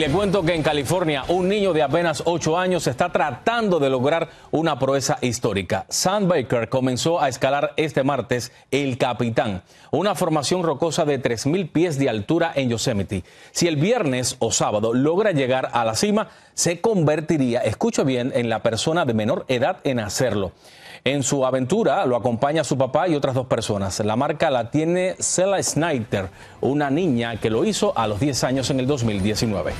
Le cuento que en California un niño de apenas 8 años está tratando de lograr una proeza histórica. Sam Baker comenzó a escalar este martes el Capitán, una formación rocosa de 3.000 pies de altura en Yosemite. Si el viernes o sábado logra llegar a la cima, se convertiría, escucho bien, en la persona de menor edad en hacerlo. En su aventura lo acompaña su papá y otras dos personas. La marca la tiene Sela Snyder, una niña que lo hizo a los 10 años en el 2019.